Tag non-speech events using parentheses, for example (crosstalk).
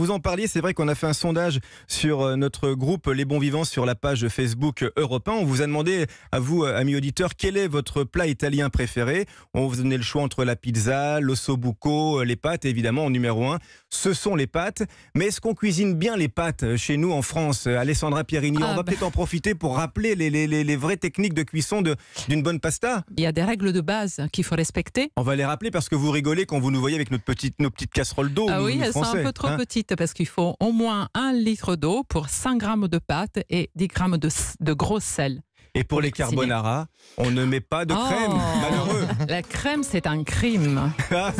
Vous en parliez, c'est vrai qu'on a fait un sondage sur euh, notre groupe Les Bons Vivants sur la page Facebook Europe 1. On vous a demandé, à vous, euh, amis auditeurs, quel est votre plat italien préféré On vous donnait le choix entre la pizza, l'osso buco, euh, les pâtes, évidemment, en numéro 1, ce sont les pâtes. Mais est-ce qu'on cuisine bien les pâtes euh, chez nous en France euh, Alessandra Pierini, ah, on va bah. peut-être en profiter pour rappeler les, vraies techniques de cuisson d'une bonne pasta. Il y a des règles de base qu'il faut respecter. On va les rappeler parce que vous rigolez quand vous nous voyez avec notre petite, nos petites casseroles d'eau. Ah oui, elles sont un peu trop hein. petites parce qu'il faut au moins un litre d'eau pour 5 grammes de pâtes et 10 grammes de, gros sel. Et pour, les carbonara, on ne met pas de crème, oh, malheureux. La crème, c'est un crime. (laughs) Ah,